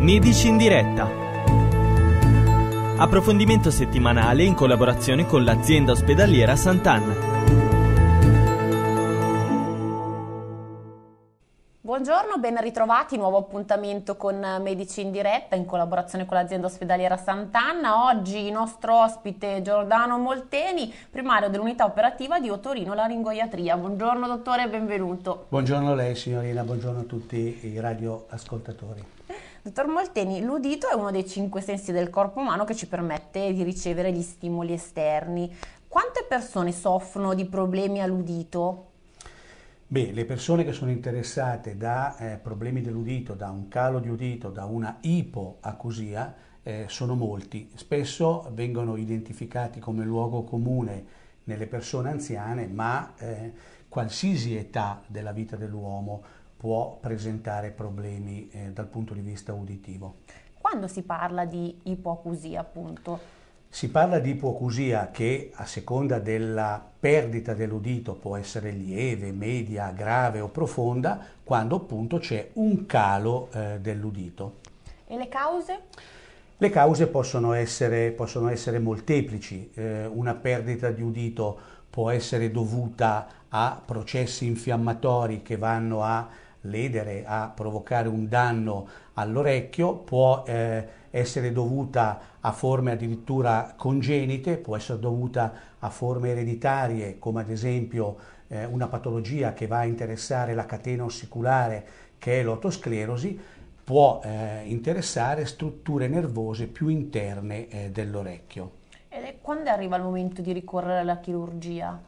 Medici in diretta. Approfondimento settimanale in collaborazione con l'azienda ospedaliera Sant'Anna. Buongiorno, ben ritrovati, nuovo appuntamento con Medici in diretta in collaborazione con l'azienda ospedaliera Sant'Anna. Oggi il nostro ospite Giordano Molteni, primario dell'unità operativa di Otorino Laringoiatria. Buongiorno dottore, benvenuto. Buongiorno a lei signorina, buongiorno a tutti i radioascoltatori. Dottor Molteni, l'udito è uno dei cinque sensi del corpo umano che ci permette di ricevere gli stimoli esterni. Quante persone soffrono di problemi all'udito? Beh, le persone che sono interessate da eh, problemi dell'udito, da un calo di udito, da una ipoacusia, eh, sono molti. Spesso vengono identificati come luogo comune nelle persone anziane, ma eh, qualsiasi età della vita dell'uomo può presentare problemi eh, dal punto di vista uditivo. Quando si parla di ipoacusia, appunto? Si parla di ipoacusia che a seconda della perdita dell'udito può essere lieve, media, grave o profonda, quando appunto c'è un calo eh, dell'udito. E le cause? Le cause possono essere, possono essere molteplici. Eh, una perdita di udito può essere dovuta a processi infiammatori che vanno a ledere, a provocare un danno all'orecchio, può eh, essere dovuta a forme addirittura congenite, può essere dovuta a forme ereditarie come ad esempio eh, una patologia che va a interessare la catena ossiculare che è l'otosclerosi, può eh, interessare strutture nervose più interne eh, dell'orecchio. E quando arriva il momento di ricorrere alla chirurgia?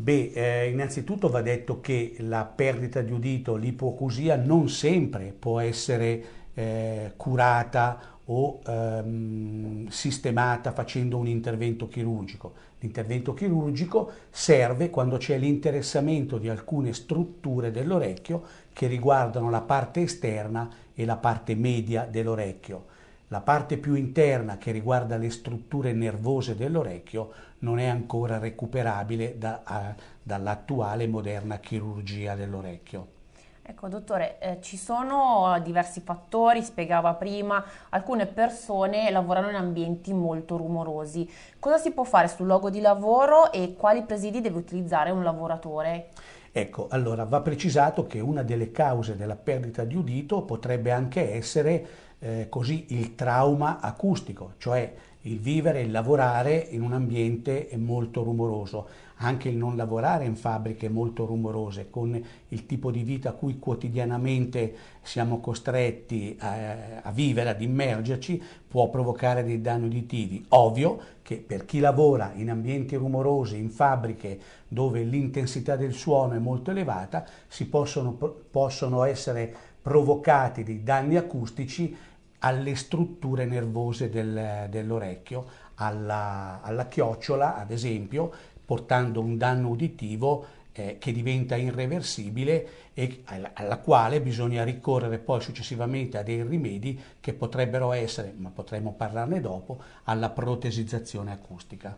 Beh, eh, innanzitutto va detto che la perdita di udito, l'ipoacusia, non sempre può essere eh, curata o ehm, sistemata facendo un intervento chirurgico. L'intervento chirurgico serve quando c'è l'interessamento di alcune strutture dell'orecchio che riguardano la parte esterna e la parte media dell'orecchio la parte più interna che riguarda le strutture nervose dell'orecchio non è ancora recuperabile da, a, dall'attuale moderna chirurgia dell'orecchio. Ecco, dottore, eh, ci sono diversi fattori, spiegava prima, alcune persone lavorano in ambienti molto rumorosi. Cosa si può fare sul luogo di lavoro e quali presidi deve utilizzare un lavoratore? Ecco, allora va precisato che una delle cause della perdita di udito potrebbe anche essere eh, così il trauma acustico, cioè il vivere e il lavorare in un ambiente molto rumoroso, anche il non lavorare in fabbriche molto rumorose, con il tipo di vita a cui quotidianamente siamo costretti a, eh, a vivere, ad immergerci, può provocare dei danni uditivi. Ovvio che per chi lavora in ambienti rumorosi, in fabbriche dove l'intensità del suono è molto elevata, si possono, possono essere provocati dei danni acustici alle strutture nervose del, dell'orecchio, alla, alla, chiocciola ad esempio, portando un danno uditivo eh, che diventa irreversibile e alla, alla, quale bisogna ricorrere poi successivamente a dei rimedi che potrebbero essere, ma potremmo parlarne dopo, alla protesizzazione acustica.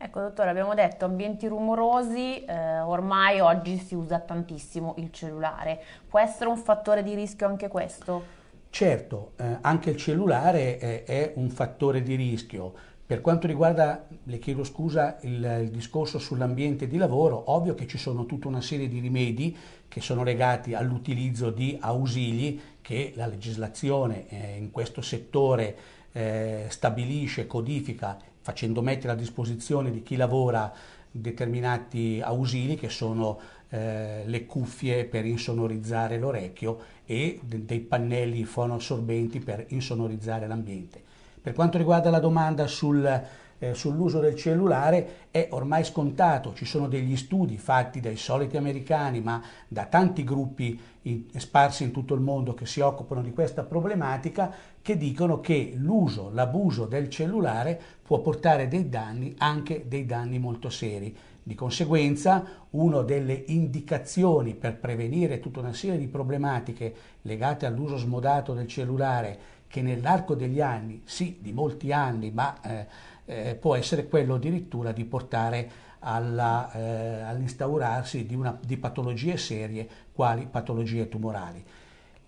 Ecco dottore, abbiamo detto ambienti rumorosi, eh, ormai oggi si usa tantissimo il cellulare. Può essere un fattore di rischio anche questo? Certo, eh, anche il cellulare è, è, un fattore di rischio. Per quanto riguarda, le chiedo scusa, il, il discorso sull'ambiente di lavoro, ovvio che ci sono tutta una serie di rimedi che sono legati all'utilizzo di ausili che la legislazione eh, in questo settore eh, stabilisce, codifica, facendo mettere a disposizione di chi lavora determinati ausili che sono eh, le cuffie per insonorizzare l'orecchio e dei pannelli fonoassorbenti per insonorizzare l'ambiente. Per quanto riguarda la domanda sul, eh, sull'uso del cellulare, è ormai scontato, ci sono degli studi fatti dai soliti americani, ma da tanti gruppi in, sparsi in tutto il mondo che si occupano di questa problematica, che dicono che l'uso, l'abuso del cellulare può portare dei danni, anche dei danni molto seri. Di conseguenza, una delle indicazioni per prevenire tutta una serie di problematiche legate all'uso smodato del cellulare che nell'arco degli anni, sì, di molti anni, ma eh, eh, può essere quello addirittura di portare alla, eh, all'instaurarsi di, una, di patologie serie quali patologie tumorali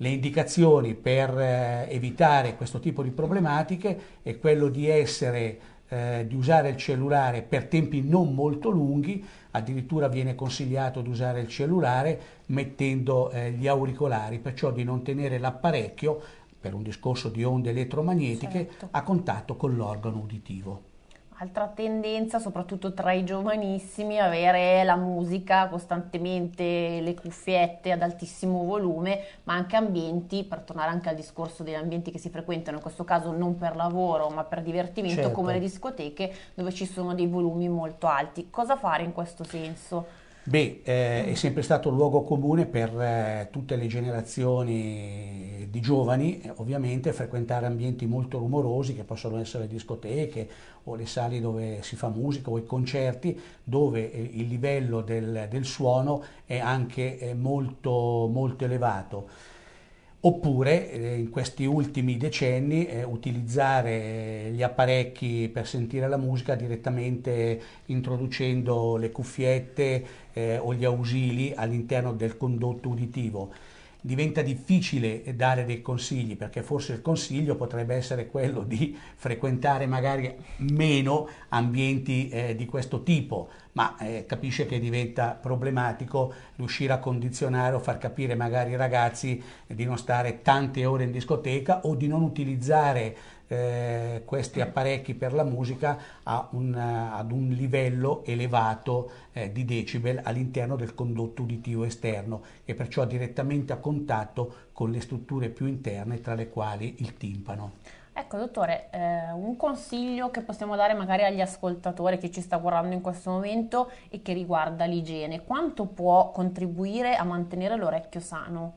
le indicazioni per eh, evitare questo tipo di problematiche è quello di essere eh, di usare il cellulare per tempi non molto lunghi, addirittura viene consigliato di usare il cellulare mettendo eh, gli auricolari, perciò di non tenere l'apparecchio per un discorso di onde elettromagnetiche certo. a contatto con l'organo uditivo. Altra tendenza, soprattutto tra i giovanissimi, avere la musica costantemente, le cuffiette ad altissimo volume, ma anche ambienti, per tornare anche al discorso degli ambienti che si frequentano, in questo caso non per lavoro ma per divertimento, certo. come le discoteche, dove ci sono dei volumi molto alti. Cosa fare in questo senso? Beh, eh, è sempre stato un luogo comune per eh, tutte le generazioni di giovani, eh, ovviamente frequentare ambienti molto rumorosi che possono essere le discoteche o le sale dove si fa musica o i concerti dove eh, il livello del, del, suono è anche eh, molto, molto elevato oppure eh, in questi ultimi decenni eh, utilizzare eh, gli apparecchi per sentire la musica direttamente introducendo le cuffiette eh, o gli ausili all'interno del condotto uditivo diventa difficile dare dei consigli perché forse il consiglio potrebbe essere quello di frequentare magari meno ambienti eh, di questo tipo, ma eh, capisce che diventa problematico riuscire a condizionare o far capire magari ai ragazzi di non stare tante ore in discoteca o di non utilizzare eh, questi apparecchi per la musica un, ad un livello elevato eh, di decibel all'interno del condotto uditivo esterno e perciò direttamente a contatto con le strutture più interne tra le quali il timpano. Ecco, dottore, eh, un consiglio che possiamo dare magari agli ascoltatori che ci sta guardando in questo momento e che riguarda l'igiene. Quanto può contribuire a mantenere l'orecchio sano?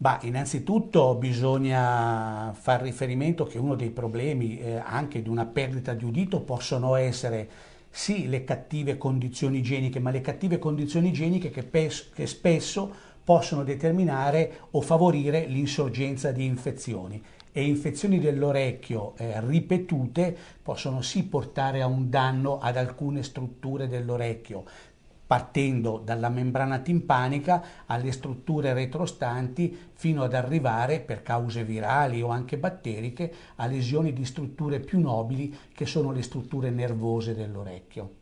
Beh, innanzitutto bisogna far riferimento che uno dei problemi eh, anche di una perdita di udito possono essere sì le cattive condizioni igieniche, ma le cattive condizioni igieniche che, pes- che spesso possono determinare o favorire l'insorgenza di infezioni e infezioni dell'orecchio eh, ripetute possono sì portare a un danno ad alcune strutture dell'orecchio, partendo dalla membrana timpanica alle strutture retrostanti fino ad arrivare, per cause virali o anche batteriche, a lesioni di strutture più nobili che sono le strutture nervose dell'orecchio.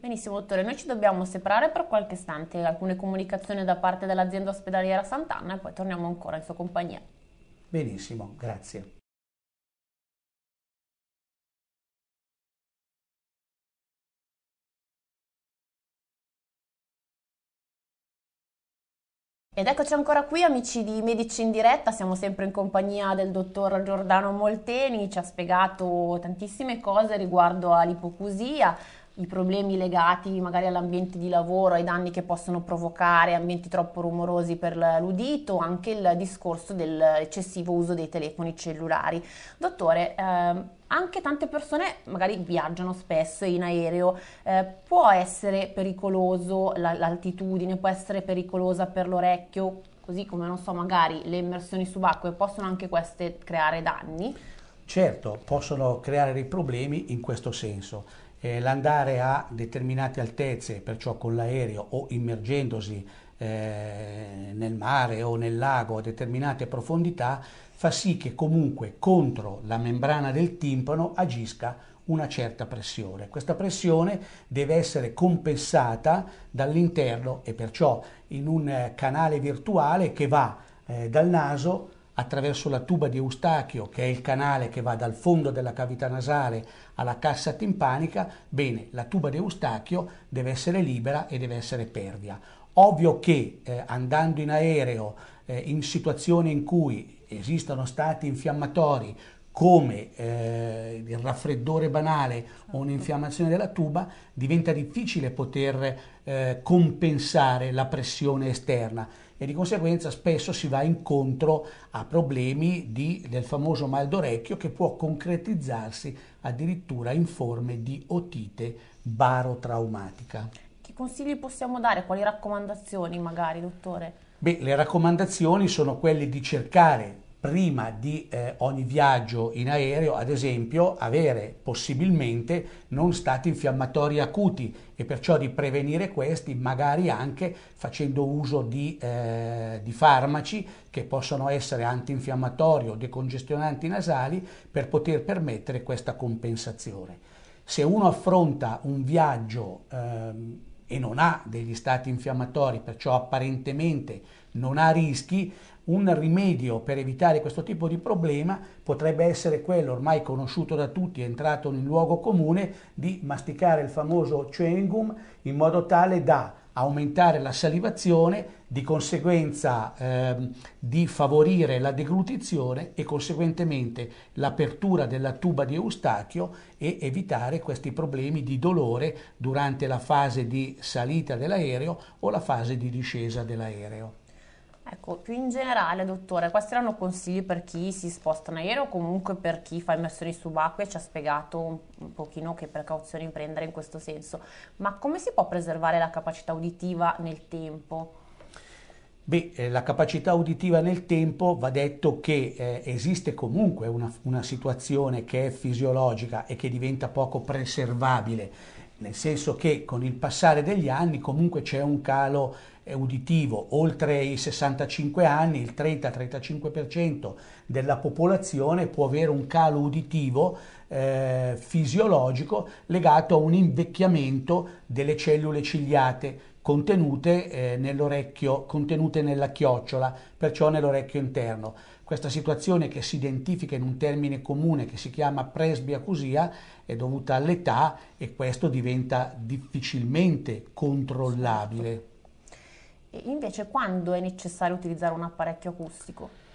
Benissimo, dottore, noi ci dobbiamo separare per qualche istante, alcune comunicazioni da parte dell'azienda ospedaliera Sant'Anna e poi torniamo ancora in sua compagnia. Benissimo, grazie. Ed eccoci ancora qui amici di Medici in diretta, siamo sempre in compagnia del dottor Giordano Molteni, ci ha spiegato tantissime cose riguardo all'ipocusia, i problemi legati magari all'ambiente di lavoro, ai danni che possono provocare, ambienti troppo rumorosi per l'udito, anche il discorso dell'eccessivo uso dei telefoni cellulari. Dottore, ehm, anche tante persone magari viaggiano spesso in aereo, eh, può essere pericoloso la, l'altitudine, può essere pericolosa per l'orecchio, così come non so, magari le immersioni subacquee possono anche queste creare danni? Certo, possono creare dei problemi in questo senso eh, l'andare a determinate altezze, perciò con l'aereo o immergendosi eh, nel mare o nel lago a determinate profondità, fa sì che comunque contro la membrana del timpano agisca una certa pressione. Questa pressione deve essere compensata dall'interno e perciò in un eh, canale virtuale che va eh, dal naso attraverso la tuba di Eustachio, che è il canale che va dal fondo della cavità nasale alla cassa timpanica, bene, la tuba di Eustachio deve essere libera e deve essere pervia. Ovvio che eh, andando in aereo, eh, in situazioni in cui esistono stati infiammatori, come eh, il raffreddore banale o un'infiammazione della tuba, diventa difficile poter eh, compensare la pressione esterna e di conseguenza spesso si va incontro a problemi di, del famoso mal d'orecchio che può concretizzarsi addirittura in forme di otite barotraumatica. Che consigli possiamo dare? Quali raccomandazioni magari, dottore? Beh, le raccomandazioni sono quelle di cercare prima di eh, ogni viaggio in aereo, ad esempio, avere possibilmente non stati infiammatori acuti e perciò di prevenire questi magari anche facendo uso di, eh, di farmaci che possono essere antinfiammatori o decongestionanti nasali per poter permettere questa compensazione. Se uno affronta un viaggio ehm, e non ha degli stati infiammatori, perciò apparentemente non ha rischi, un rimedio per evitare questo tipo di problema potrebbe essere quello ormai conosciuto da tutti, entrato in luogo comune, di masticare il famoso chewing gum in modo tale da aumentare la salivazione, di conseguenza ehm, di favorire la deglutizione e conseguentemente l'apertura della tuba di eustachio e evitare questi problemi di dolore durante la fase di salita dell'aereo o la fase di discesa dell'aereo. Ecco, più in generale, dottore, questi erano consigli per chi si sposta in aereo o comunque per chi fa immersioni subacquee, ci ha spiegato un, un pochino che precauzioni prendere in questo senso, ma come si può preservare la capacità uditiva nel tempo? Beh, eh, la capacità uditiva nel tempo va detto che eh, esiste comunque una, una situazione che è fisiologica e che diventa poco preservabile, nel senso che con il passare degli anni comunque c'è un calo uditivo oltre i 65 anni, il 30-35% della popolazione può avere un calo uditivo eh, fisiologico legato a un invecchiamento delle cellule ciliate contenute, eh, nell'orecchio, contenute nella chiocciola, perciò nell'orecchio interno. Questa situazione che si identifica in un termine comune che si chiama presbiacusia è dovuta all'età e questo diventa difficilmente controllabile. Invece quando è necessario utilizzare un apparecchio acustico?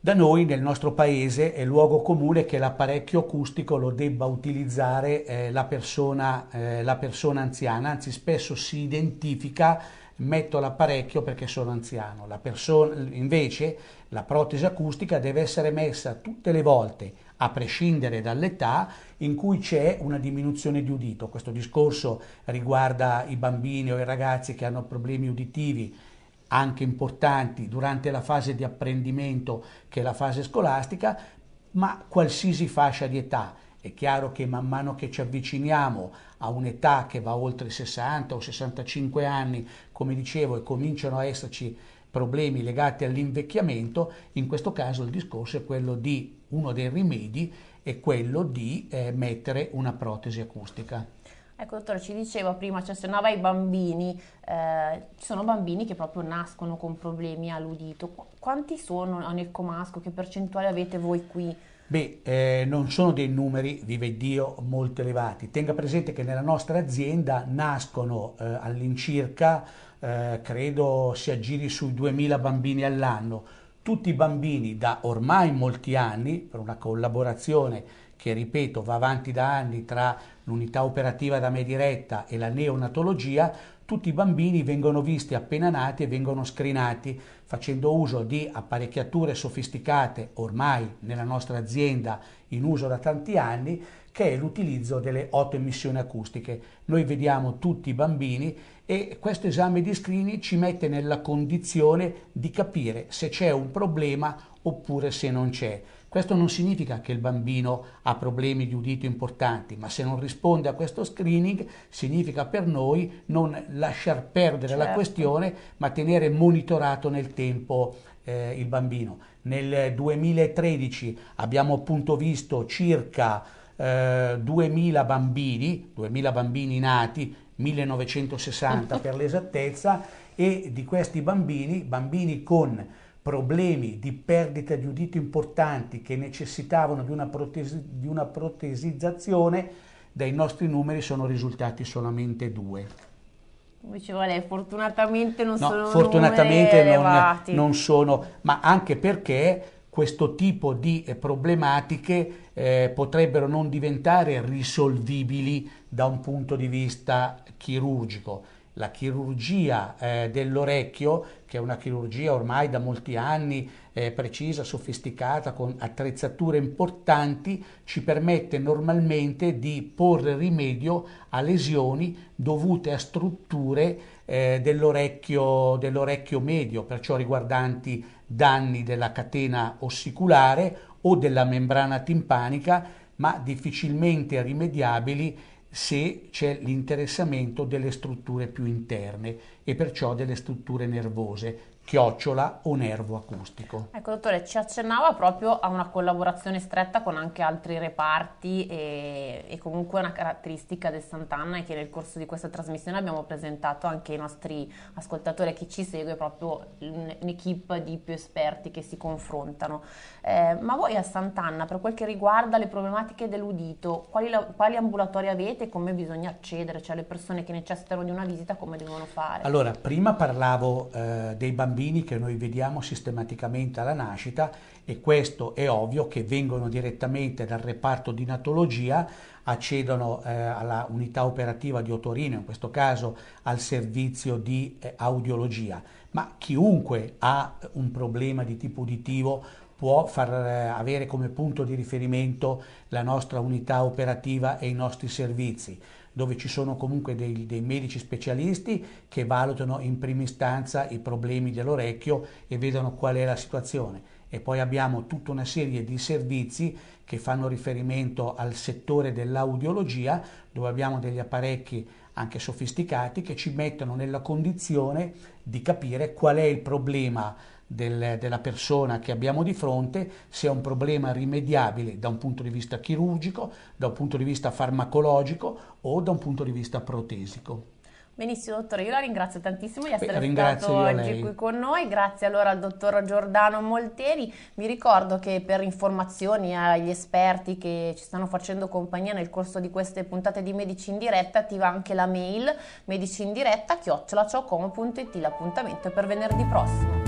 Da noi nel nostro paese è luogo comune che l'apparecchio acustico lo debba utilizzare eh, la, persona, eh, la, persona, anziana, anzi spesso si identifica metto l'apparecchio perché sono anziano. La persona, invece la protesi acustica deve essere messa tutte le volte a prescindere dall'età, in cui c'è una diminuzione di udito. Questo discorso riguarda i bambini o i ragazzi che hanno problemi uditivi anche importanti durante la fase di apprendimento che è la fase scolastica, ma qualsiasi fascia di età. È chiaro che man mano che ci avviciniamo a un'età che va oltre i 60 o 65 anni, come dicevo, e cominciano a esserci problemi legati all'invecchiamento, in questo caso il discorso è quello di uno dei rimedi è quello di eh, mettere una protesi acustica. Ecco, dottore, ci diceva prima, ci cioè, accennava ai bambini, eh, ci sono bambini che proprio nascono con problemi all'udito. quanti sono nel comasco? Che percentuale avete voi qui? Beh, eh, non sono dei numeri, vive Dio, molto elevati. Tenga presente che nella nostra azienda nascono eh, all'incirca, eh, credo si aggiri sui 2000 bambini all'anno tutti i bambini da ormai molti anni, per una collaborazione che ripeto va avanti da anni tra l'unità operativa da me diretta e la neonatologia, tutti i bambini vengono visti appena nati e vengono screenati facendo uso di apparecchiature sofisticate ormai nella nostra azienda in uso da tanti anni che è l'utilizzo delle emissioni acustiche. Noi vediamo tutti i bambini e questo esame di screening ci mette nella condizione di capire se c'è un problema oppure se non c'è. Questo non significa che il bambino ha problemi di udito importanti, ma se non risponde a questo screening significa per noi non lasciar perdere certo. la questione, ma tenere monitorato nel tempo eh, il bambino. Nel 2013 abbiamo appunto visto circa eh, 2000 bambini, 2000 bambini nati, 1960 per l'esattezza, e di questi bambini, bambini con problemi di perdita di udito importanti che necessitavano di una, protesi, di una protesizzazione, dai nostri numeri sono risultati solamente due. Come diceva lei, fortunatamente non no, sono fortunatamente non, non sono, ma anche perché questo tipo di eh, problematiche eh, potrebbero non diventare risolvibili da un punto di vista chirurgico la chirurgia eh, dell'orecchio, che è una chirurgia ormai da molti anni eh, precisa, sofisticata, con attrezzature importanti, ci permette normalmente di porre rimedio a lesioni dovute a strutture eh, dell'orecchio, dell'orecchio medio, perciò riguardanti danni della catena ossiculare o della membrana timpanica, ma difficilmente rimediabili se c'è l'interessamento delle strutture più interne e perciò delle strutture nervose chiocciola o nervo acustico. Ecco dottore, ci accennava proprio a una collaborazione stretta con anche altri reparti e, e comunque una caratteristica del Sant'Anna è che nel corso di questa trasmissione abbiamo presentato anche ai nostri ascoltatori, a chi ci segue, proprio un'equipe di più esperti che si confrontano. Eh, ma voi a Sant'Anna, per quel che riguarda le problematiche dell'udito, quali, quali ambulatori avete e come bisogna accedere, cioè le persone che necessitano di una visita come devono fare? Allora, prima parlavo eh, dei bambini bambini che noi vediamo sistematicamente alla nascita e questo è ovvio che vengono direttamente dal reparto di natologia, accedono eh, alla unità operativa di Otorino, in questo caso al servizio di eh, audiologia, ma chiunque ha un problema di tipo uditivo può far eh, avere come punto di riferimento la nostra unità operativa e i nostri servizi dove ci sono comunque dei, dei medici specialisti che valutano in prima istanza i problemi dell'orecchio e vedono qual è la situazione e poi abbiamo tutta una serie di servizi che fanno riferimento al settore dell'audiologia dove abbiamo degli apparecchi anche sofisticati che ci mettono nella condizione di capire qual è il problema del, della persona che abbiamo di fronte, se è un problema rimediabile da un punto di vista chirurgico, da un punto di vista farmacologico o da un punto di vista protesico. Benissimo, dottore, io la ringrazio tantissimo di essere stato oggi qui con noi. Grazie allora al dottor Giordano Molteri. Vi ricordo che per informazioni agli esperti che ci stanno facendo compagnia nel corso di queste puntate di Medici in Diretta, attiva anche la mail medicindiretta chiocciolaciocom.it. L'appuntamento è per venerdì prossimo.